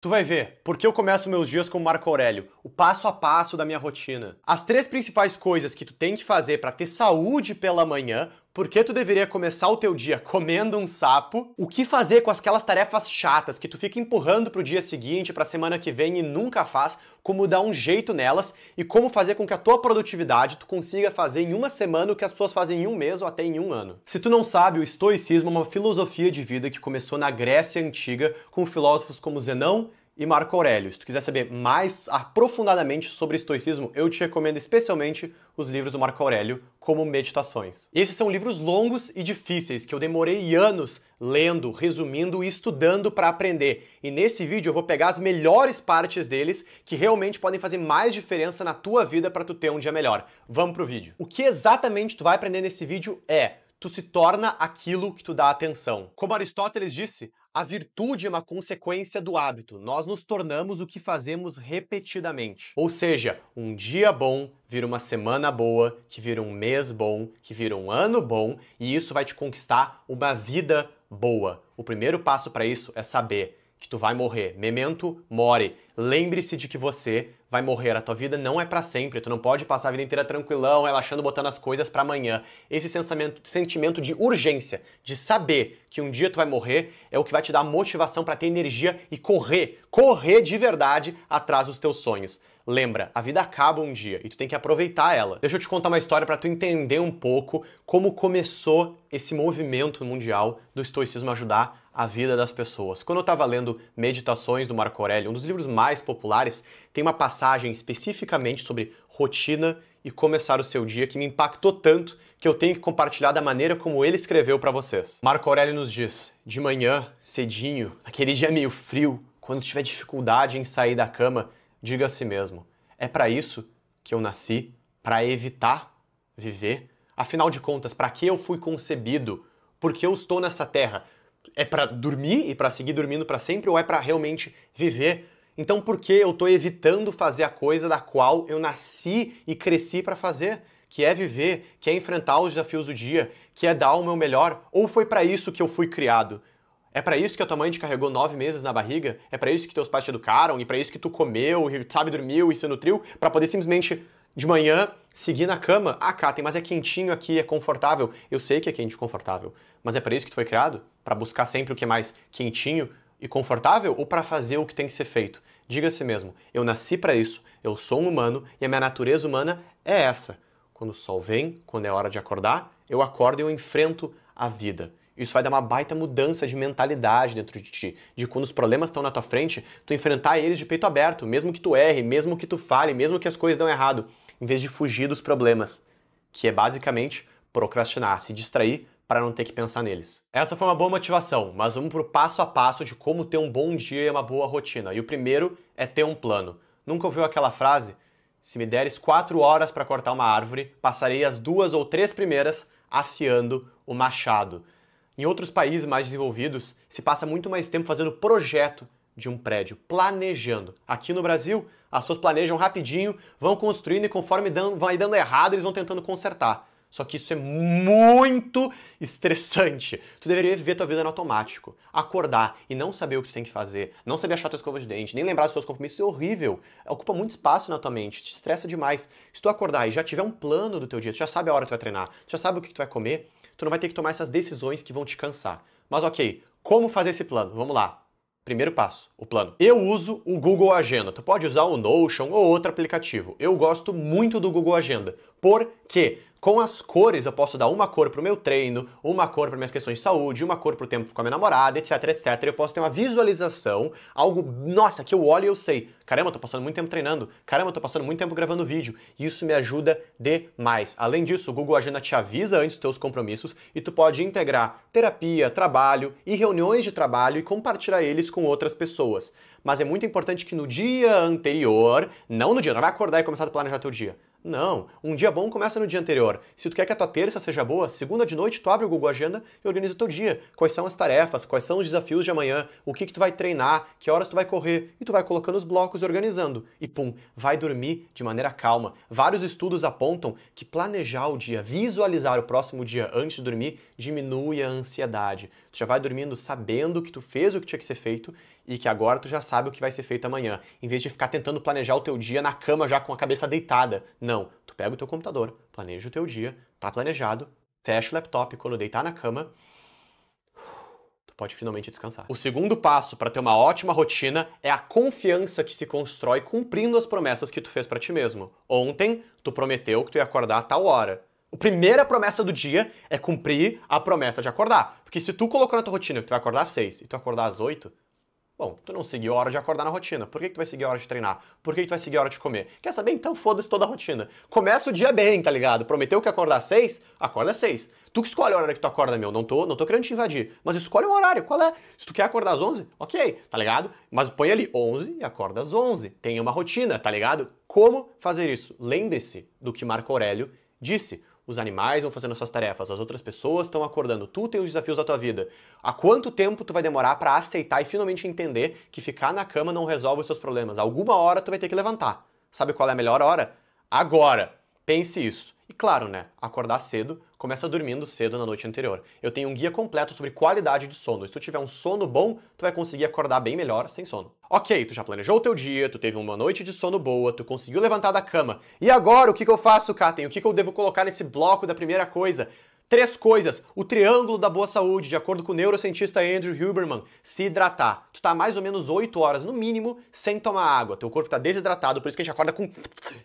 Tu vai ver porque eu começo meus dias com Marco Aurélio, o passo a passo da minha rotina. As três principais coisas que tu tem que fazer para ter saúde pela manhã por que tu deveria começar o teu dia comendo um sapo? O que fazer com aquelas tarefas chatas que tu fica empurrando para o dia seguinte, para a semana que vem e nunca faz? Como dar um jeito nelas e como fazer com que a tua produtividade tu consiga fazer em uma semana o que as pessoas fazem em um mês ou até em um ano? Se tu não sabe, o estoicismo é uma filosofia de vida que começou na Grécia antiga com filósofos como Zenão, e Marco Aurélio. Se tu quiser saber mais aprofundadamente sobre estoicismo, eu te recomendo especialmente os livros do Marco Aurélio, como Meditações. E esses são livros longos e difíceis que eu demorei anos lendo, resumindo e estudando para aprender. E nesse vídeo eu vou pegar as melhores partes deles que realmente podem fazer mais diferença na tua vida para tu ter um dia melhor. Vamos pro vídeo. O que exatamente tu vai aprender nesse vídeo é tu se torna aquilo que tu dá atenção. Como Aristóteles disse, a virtude é uma consequência do hábito. Nós nos tornamos o que fazemos repetidamente. Ou seja, um dia bom vira uma semana boa, que vira um mês bom, que vira um ano bom, e isso vai te conquistar uma vida boa. O primeiro passo para isso é saber que tu vai morrer. Memento mori. Lembre-se de que você vai morrer, a tua vida não é para sempre, tu não pode passar a vida inteira tranquilão, relaxando, botando as coisas para amanhã. Esse sentimento de urgência, de saber que um dia tu vai morrer, é o que vai te dar motivação para ter energia e correr, correr de verdade atrás dos teus sonhos. Lembra, a vida acaba um dia e tu tem que aproveitar ela. Deixa eu te contar uma história para tu entender um pouco como começou esse movimento mundial do estoicismo ajudar a vida das pessoas. Quando eu estava lendo Meditações do Marco Aurélio, um dos livros mais populares, tem uma passagem especificamente sobre rotina e começar o seu dia que me impactou tanto que eu tenho que compartilhar da maneira como ele escreveu para vocês. Marco Aurélio nos diz: de manhã, cedinho, aquele dia meio frio, quando tiver dificuldade em sair da cama, diga a si mesmo: é para isso que eu nasci, para evitar viver? Afinal de contas, para que eu fui concebido? Por que eu estou nessa terra? é para dormir e para seguir dormindo para sempre ou é para realmente viver? Então por que eu estou evitando fazer a coisa da qual eu nasci e cresci para fazer? Que é viver, que é enfrentar os desafios do dia, que é dar o meu melhor? Ou foi para isso que eu fui criado? É para isso que a tua mãe te carregou nove meses na barriga? É para isso que teus pais te educaram? E para isso que tu comeu, sabe, dormiu e se nutriu? Para poder simplesmente de manhã seguir na cama. Ah, Katen, mas é quentinho aqui, é confortável. Eu sei que é quente e confortável, mas é para isso que tu foi criado? Para buscar sempre o que é mais quentinho e confortável ou para fazer o que tem que ser feito? Diga a si mesmo: eu nasci para isso, eu sou um humano e a minha natureza humana é essa. Quando o sol vem, quando é hora de acordar, eu acordo e eu enfrento a vida. Isso vai dar uma baita mudança de mentalidade dentro de ti, de quando os problemas estão na tua frente, tu enfrentar eles de peito aberto, mesmo que tu erre, mesmo que tu fale, mesmo que as coisas dão errado em vez de fugir dos problemas, que é basicamente procrastinar, se distrair para não ter que pensar neles. Essa foi uma boa motivação, mas vamos para o passo a passo de como ter um bom dia e uma boa rotina. E o primeiro é ter um plano. Nunca ouviu aquela frase? Se me deres quatro horas para cortar uma árvore, passarei as duas ou três primeiras afiando o machado. Em outros países mais desenvolvidos, se passa muito mais tempo fazendo projeto de um prédio, planejando. Aqui no Brasil, as pessoas planejam rapidinho, vão construindo e conforme dando, vai dando errado, eles vão tentando consertar. Só que isso é muito estressante. Tu deveria viver tua vida no automático. Acordar e não saber o que tu tem que fazer, não saber achar tua escova de dente, nem lembrar dos seus compromissos é horrível. Ocupa muito espaço na tua mente, te estressa demais. Se tu acordar e já tiver um plano do teu dia, tu já sabe a hora que tu vai treinar, tu já sabe o que tu vai comer, tu não vai ter que tomar essas decisões que vão te cansar. Mas ok, como fazer esse plano? Vamos lá. Primeiro passo, o plano. Eu uso o Google Agenda. Tu pode usar o Notion ou outro aplicativo. Eu gosto muito do Google Agenda. Por quê? Com as cores, eu posso dar uma cor para o meu treino, uma cor para minhas questões de saúde, uma cor para o tempo com a minha namorada, etc, etc. Eu posso ter uma visualização, algo, nossa, que eu olho e eu sei. Caramba, eu tô passando muito tempo treinando. Caramba, eu tô passando muito tempo gravando vídeo. Isso me ajuda demais. Além disso, o Google Agenda te avisa antes dos teus compromissos e tu pode integrar terapia, trabalho e reuniões de trabalho e compartilhar eles com outras pessoas. Mas é muito importante que no dia anterior, não no dia, não vai acordar e começar a planejar teu dia não, um dia bom começa no dia anterior. Se tu quer que a tua terça seja boa, segunda de noite tu abre o Google Agenda e organiza o teu dia. Quais são as tarefas, quais são os desafios de amanhã, o que que tu vai treinar, que horas tu vai correr e tu vai colocando os blocos e organizando. E pum, vai dormir de maneira calma. Vários estudos apontam que planejar o dia, visualizar o próximo dia antes de dormir diminui a ansiedade. Tu já vai dormindo sabendo que tu fez o que tinha que ser feito e que agora tu já sabe o que vai ser feito amanhã, em vez de ficar tentando planejar o teu dia na cama já com a cabeça deitada. Não, tu pega o teu computador, planeja o teu dia, tá planejado, fecha o laptop quando deitar na cama, tu pode finalmente descansar. O segundo passo para ter uma ótima rotina é a confiança que se constrói cumprindo as promessas que tu fez para ti mesmo. Ontem tu prometeu que tu ia acordar a tal hora. A primeira promessa do dia é cumprir a promessa de acordar. Porque se tu colocou na tua rotina que tu vai acordar às seis e tu acordar às oito Bom, tu não seguiu a hora de acordar na rotina. Por que, que tu vai seguir a hora de treinar? Por que, que tu vai seguir a hora de comer? Quer saber? Então foda-se toda a rotina. Começa o dia bem, tá ligado? Prometeu que acordar às seis? Acorda às seis. Tu que escolhe a hora que tu acorda, meu. Não tô, não tô querendo te invadir. Mas escolhe um horário. Qual é? Se tu quer acordar às onze, ok, tá ligado? Mas põe ali onze e acorda às onze. Tenha uma rotina, tá ligado? Como fazer isso? Lembre-se do que Marco Aurélio disse os animais vão fazendo suas tarefas, as outras pessoas estão acordando, tu tem os desafios da tua vida. Há quanto tempo tu vai demorar para aceitar e finalmente entender que ficar na cama não resolve os seus problemas? Alguma hora tu vai ter que levantar. Sabe qual é a melhor hora? Agora. Pense isso. E claro, né? Acordar cedo, começa dormindo cedo na noite anterior. Eu tenho um guia completo sobre qualidade de sono. Se tu tiver um sono bom, tu vai conseguir acordar bem melhor sem sono. Ok, tu já planejou o teu dia, tu teve uma noite de sono boa, tu conseguiu levantar da cama. E agora, o que, que eu faço, Katen? O que, que eu devo colocar nesse bloco da primeira coisa? Três coisas. O triângulo da boa saúde, de acordo com o neurocientista Andrew Huberman. Se hidratar. Tu tá mais ou menos 8 horas, no mínimo, sem tomar água. Teu corpo tá desidratado, por isso que a gente acorda com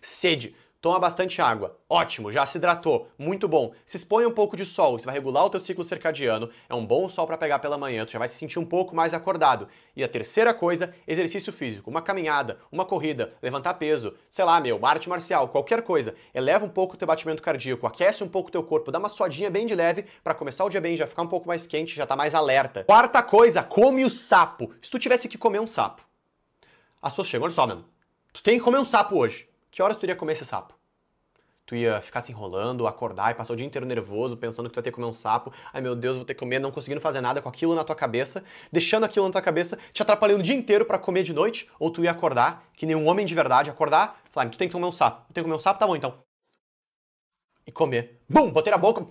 sede. Toma bastante água. Ótimo, já se hidratou. Muito bom. Se expõe um pouco de sol, isso vai regular o teu ciclo circadiano. É um bom sol para pegar pela manhã, tu já vai se sentir um pouco mais acordado. E a terceira coisa, exercício físico, uma caminhada, uma corrida, levantar peso, sei lá, meu, uma arte marcial, qualquer coisa. Eleva um pouco o teu batimento cardíaco, aquece um pouco o teu corpo, dá uma suadinha bem de leve para começar o dia bem, já ficar um pouco mais quente, já tá mais alerta. Quarta coisa, come o sapo. Se tu tivesse que comer um sapo, as pessoas chegam, olha só, mano, tu tem que comer um sapo hoje que horas tu iria comer esse sapo? Tu ia ficar se enrolando, acordar e passar o dia inteiro nervoso, pensando que tu vai ter que comer um sapo. Ai meu Deus, vou ter que comer, não conseguindo fazer nada com aquilo na tua cabeça, deixando aquilo na tua cabeça, te atrapalhando o dia inteiro para comer de noite, ou tu ia acordar, que nem um homem de verdade, acordar, falar, tu tem que comer um sapo. Tu tem que comer um sapo, tá bom então. E comer. Bum, botei na boca.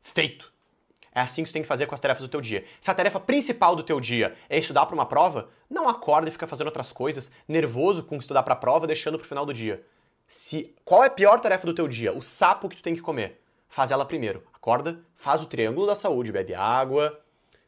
Feito. É assim que você tem que fazer com as tarefas do teu dia. Se a tarefa principal do teu dia é estudar para uma prova, não acorda e fica fazendo outras coisas, nervoso com estudar para a prova, deixando para o final do dia. Se qual é a pior tarefa do teu dia? O sapo que tu tem que comer. Faz ela primeiro. Acorda, faz o triângulo da saúde, bebe água,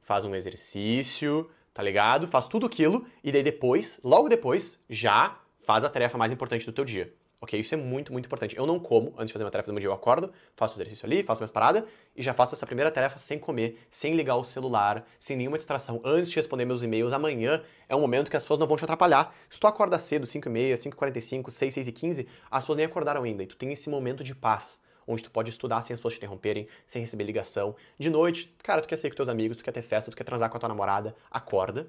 faz um exercício, tá ligado? Faz tudo aquilo e daí depois, logo depois, já faz a tarefa mais importante do teu dia. Ok? Isso é muito, muito importante. Eu não como antes de fazer uma tarefa do meu dia. Eu acordo, faço exercício ali, faço minhas paradas e já faço essa primeira tarefa sem comer, sem ligar o celular, sem nenhuma distração, antes de responder meus e-mails. Amanhã é um momento que as pessoas não vão te atrapalhar. Se tu acorda cedo, 5h30, 5h45, 6, 6 e 15 as pessoas nem acordaram ainda. E tu tem esse momento de paz onde tu pode estudar sem as pessoas te interromperem, sem receber ligação. De noite, cara, tu quer sair com teus amigos, tu quer ter festa, tu quer transar com a tua namorada, acorda,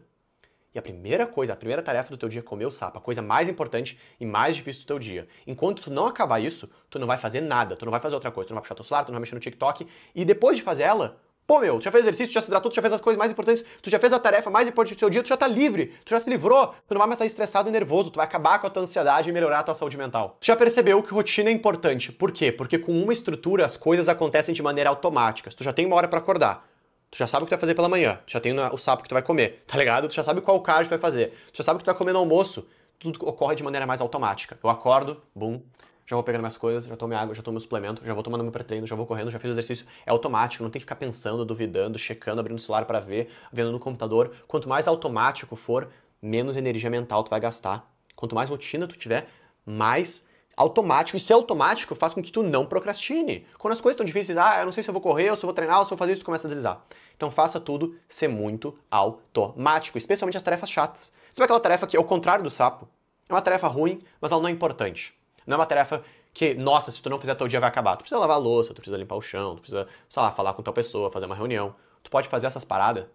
e a primeira coisa, a primeira tarefa do teu dia é comer o sapo, a coisa mais importante e mais difícil do teu dia. Enquanto tu não acabar isso, tu não vai fazer nada, tu não vai fazer outra coisa, tu não vai puxar teu celular, tu não vai mexer no TikTok, e depois de fazer ela, pô meu, tu já fez exercício, tu já se hidratou, tu já fez as coisas mais importantes, tu já fez a tarefa mais importante do teu dia, tu já tá livre, tu já se livrou, tu não vai mais estar tá estressado e nervoso, tu vai acabar com a tua ansiedade e melhorar a tua saúde mental. Tu já percebeu que rotina é importante, por quê? Porque com uma estrutura as coisas acontecem de maneira automática, tu já tem uma hora para acordar, Tu já sabe o que tu vai fazer pela manhã, tu já tem o sapo que tu vai comer, tá ligado? Tu já sabe qual cardio tu vai fazer, tu já sabe o que tu vai comer no almoço. Tudo ocorre de maneira mais automática. Eu acordo, bum, já vou pegando minhas coisas, já tomo minha água, já tomo meu suplemento, já vou tomando meu pré-treino, já vou correndo, já fiz exercício. É automático, não tem que ficar pensando, duvidando, checando, abrindo o celular para ver, vendo no computador. Quanto mais automático for, menos energia mental tu vai gastar. Quanto mais rotina tu tiver, mais automático. E ser é automático faz com que tu não procrastine. Quando as coisas estão difíceis, ah, eu não sei se eu vou correr, ou se eu vou treinar, ou se eu vou fazer isso, tu começa a deslizar. Então faça tudo ser muito automático, especialmente as tarefas chatas. Sabe aquela tarefa que é o contrário do sapo? É uma tarefa ruim, mas ela não é importante. Não é uma tarefa que, nossa, se tu não fizer teu dia vai acabar. Tu precisa lavar a louça, tu precisa limpar o chão, tu precisa, sei lá, falar com tal pessoa, fazer uma reunião. Tu pode fazer essas paradas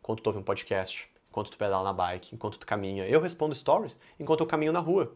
enquanto tu ouve um podcast, enquanto tu pedala na bike, enquanto tu caminha. Eu respondo stories enquanto eu caminho na rua.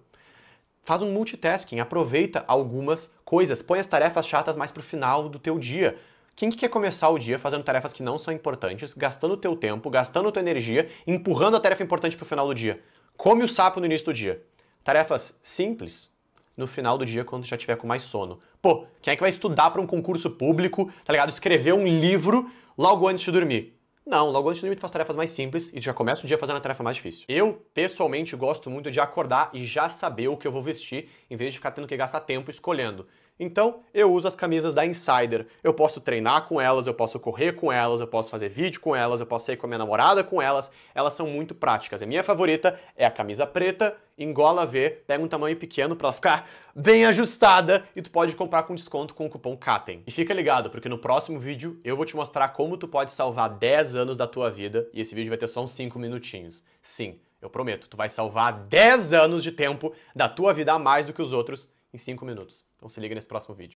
Faz um multitasking, aproveita algumas coisas, põe as tarefas chatas mais pro final do teu dia. Quem que quer começar o dia fazendo tarefas que não são importantes, gastando teu tempo, gastando tua energia, empurrando a tarefa importante pro final do dia? Come o sapo no início do dia. Tarefas simples no final do dia quando já tiver com mais sono. Pô, quem é que vai estudar para um concurso público, tá ligado? Escrever um livro logo antes de dormir. Não, logo antes do limite faz tarefas mais simples e já começa o dia fazendo a tarefa mais difícil. Eu, pessoalmente, gosto muito de acordar e já saber o que eu vou vestir, em vez de ficar tendo que gastar tempo escolhendo. Então, eu uso as camisas da Insider. Eu posso treinar com elas, eu posso correr com elas, eu posso fazer vídeo com elas, eu posso sair com a minha namorada com elas. Elas são muito práticas. A minha favorita é a camisa preta, engola V, pega um tamanho pequeno para ela ficar bem ajustada e tu pode comprar com desconto com o cupom CATEM. E fica ligado, porque no próximo vídeo eu vou te mostrar como tu pode salvar 10 anos da tua vida e esse vídeo vai ter só uns 5 minutinhos. Sim, eu prometo, tu vai salvar 10 anos de tempo da tua vida a mais do que os outros em 5 minutos. Então se liga nesse próximo vídeo.